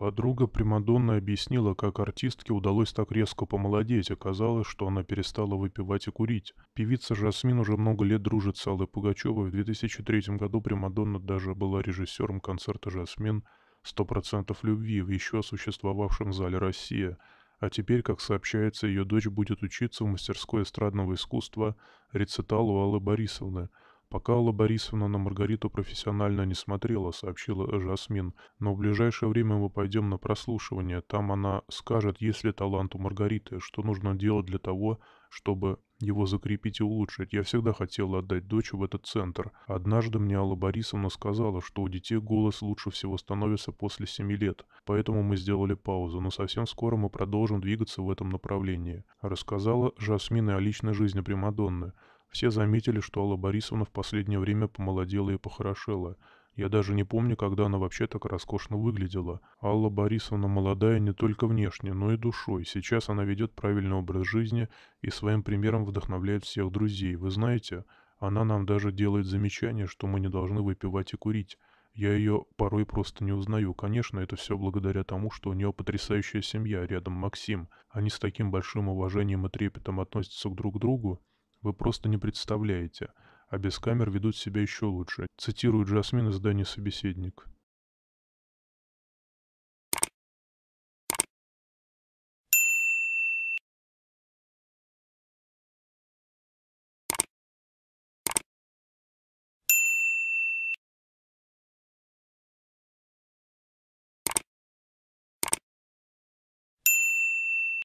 Подруга Примадонна объяснила, как артистке удалось так резко помолодеть. Оказалось, что она перестала выпивать и курить. Певица Жасмин уже много лет дружит с Аллой Пугачевой. В 2003 году Примадонна даже была режиссером концерта «Жасмин» «100% любви» в еще существовавшем зале «Россия». А теперь, как сообщается, ее дочь будет учиться в мастерской эстрадного искусства рециталу Аллы Борисовны – «Пока Алла Борисовна на Маргариту профессионально не смотрела», — сообщила Жасмин. «Но в ближайшее время мы пойдем на прослушивание. Там она скажет, есть ли талант у Маргариты, что нужно делать для того, чтобы его закрепить и улучшить. Я всегда хотела отдать дочь в этот центр. Однажды мне Алла Борисовна сказала, что у детей голос лучше всего становится после семи лет. Поэтому мы сделали паузу, но совсем скоро мы продолжим двигаться в этом направлении. Рассказала Жасмин о личной жизни Примадонны. Все заметили, что Алла Борисовна в последнее время помолодела и похорошела. Я даже не помню, когда она вообще так роскошно выглядела. Алла Борисовна молодая не только внешне, но и душой. Сейчас она ведет правильный образ жизни и своим примером вдохновляет всех друзей. Вы знаете, она нам даже делает замечание, что мы не должны выпивать и курить. Я ее порой просто не узнаю. Конечно, это все благодаря тому, что у нее потрясающая семья, рядом Максим. Они с таким большим уважением и трепетом относятся друг к другу. Вы просто не представляете. А без камер ведут себя еще лучше, цитирует Жасмин издание «Собеседник».